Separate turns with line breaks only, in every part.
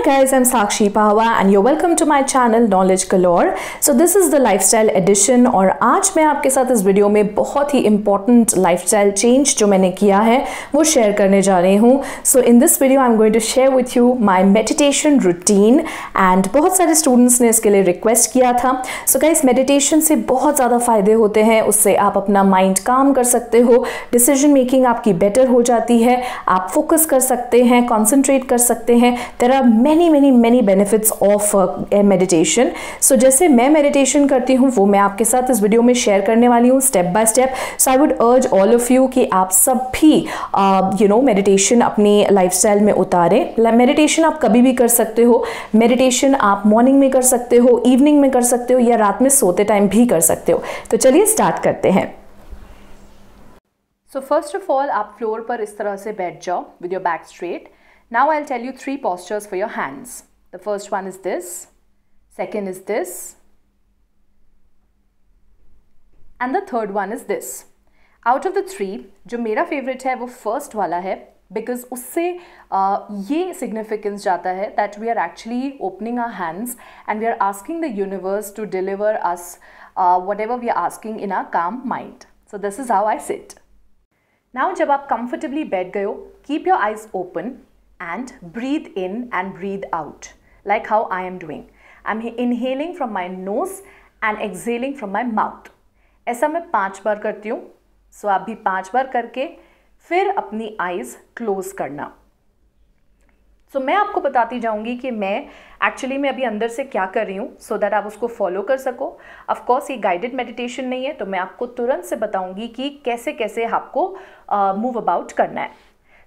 Hi guys, I'm Sakshi Pawa and you're welcome to my channel Knowledge Galore. So this is the lifestyle edition और आज मैं आपके साथ इस video में बहुत ही important lifestyle change जो मैंने किया है वो share करने जा रही हूँ So in this video I'm going to share with you my meditation routine and बहुत सारे students ने इसके लिए request किया था So guys meditation से बहुत ज़्यादा फ़ायदे होते हैं उससे आप अपना mind काम कर सकते हो decision making आपकी better हो जाती है आप focus कर सकते हैं concentrate कर सकते हैं There are many many many benefits of meditation so जैसे मैं मेडिटेशन करती हूँ वो मैं आपके साथ इस वीडियो में शेयर करने वाली हूँ step by step so I would urge all of you कि आप सब भी यू नो मेडिटेशन अपनी लाइफ में उतारें मेडिटेशन आप कभी भी कर सकते हो मेडिटेशन आप मॉर्निंग में कर सकते हो इवनिंग में कर सकते हो या रात में सोते टाइम भी कर सकते हो तो चलिए स्टार्ट करते हैं सो फर्स्ट ऑफ ऑल आप फ्लोर पर इस तरह से बैठ जाओ with your back straight Now I'll tell you three postures for your hands. The first one is this, second is this, and the third one is this. Out of the three, जो मेरा favorite है वो first वाला है, because उससे ये significance जाता है that we are actually opening our hands and we are asking the universe to deliver us whatever we are asking in our calm mind. So this is how I sit. Now जब आप comfortably बैठ गए हो, keep your eyes open and breathe in and breathe out like how I am doing. I'm inhaling from my nose and exhaling from my mouth. ऐसा मैं पाँच बार करती हूँ सो आप भी पाँच बार करके फिर अपनी आइज़ क्लोज़ करना सो so, मैं आपको बताती जाऊंगी कि मैं एक्चुअली मैं अभी अंदर से क्या कर रही हूँ सो दैट आप उसको फॉलो कर सको ऑफ कोर्स ये गाइडेड मेडिटेशन नहीं है तो मैं आपको तुरंत से बताऊंगी कि कैसे कैसे आपको मूव uh, अबाउट करना है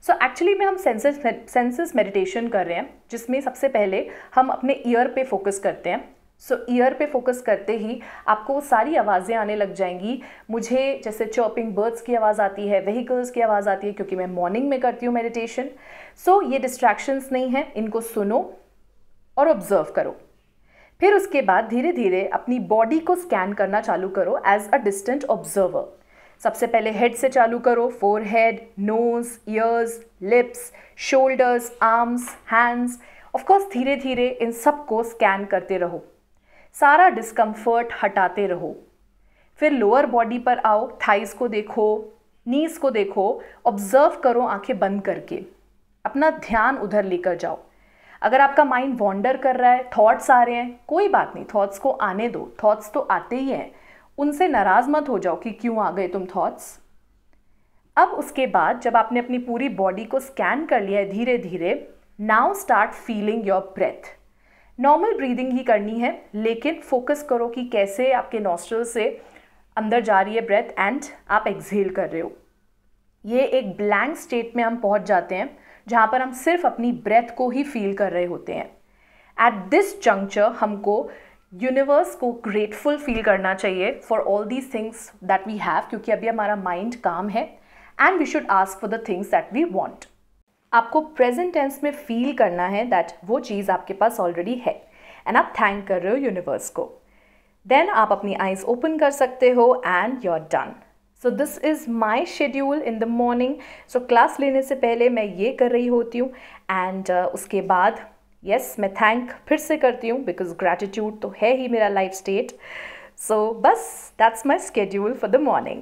सो एक्चुअली में हम सेंसेस सेंसेस मेडिटेशन कर रहे हैं जिसमें सबसे पहले हम अपने ईयर पे फोकस करते हैं सो so, ईयर पे फोकस करते ही आपको सारी आवाज़ें आने लग जाएंगी मुझे जैसे चॉपिंग बर्ड्स की आवाज़ आती है व्हीकल्स की आवाज़ आती है क्योंकि मैं मॉर्निंग में करती हूँ मेडिटेशन सो so, ये डिस्ट्रैक्शंस नहीं हैं इनको सुनो और ऑब्ज़र्व करो फिर उसके बाद धीरे धीरे अपनी बॉडी को स्कैन करना चालू करो एज अ डिस्टेंट ऑब्जर्वर सबसे पहले हेड से चालू करो forehead nose ears lips shoulders arms hands of course धीरे धीरे इन सब को स्कैन करते रहो सारा डिस्कम्फर्ट हटाते रहो फिर लोअर बॉडी पर आओ थाइस को देखो नीज को देखो ऑब्जर्व करो आंखें बंद करके अपना ध्यान उधर लेकर जाओ अगर आपका माइंड वॉन्डर कर रहा है थॉट्स आ रहे हैं कोई बात नहीं थॉट्स को आने दो थॉट्स तो आते ही हैं उनसे नाराज़ मत हो जाओ कि क्यों आ गए तुम थॉट्स अब उसके बाद जब आपने अपनी पूरी बॉडी को स्कैन कर लिया है धीरे धीरे now start feeling your breath normal breathing ही करनी है लेकिन फोकस करो कि कैसे आपके नॉस्ट्रल से अंदर जा रही है ब्रेथ एंड आप एक्सहेल कर रहे हो ये एक ब्लैंक स्टेट में हम पहुंच जाते हैं जहाँ पर हम सिर्फ अपनी ब्रेथ को ही फील कर रहे होते हैं एट दिस जंक्चर हमको यूनिवर्स को ग्रेटफुल फील करना चाहिए for all these things that we have क्योंकि अभी हमारा माइंड काम है and we should ask for the things that we want आपको प्रेजेंट टेंस में फील करना है दैट वो चीज़ आपके पास ऑलरेडी है एंड आप थैंक कर रहे हो यूनिवर्स को देन आप अपनी आइज ओपन कर सकते हो and you are done so this is my schedule in the morning so class लेने से पहले मैं ये कर रही होती हूँ एंड uh, उसके बाद यस मैं थैंक फिर से करती हूँ बिकॉज ग्रैटिट्यूड तो है ही मेरा लाइफ स्टेट सो बस that's my schedule for the morning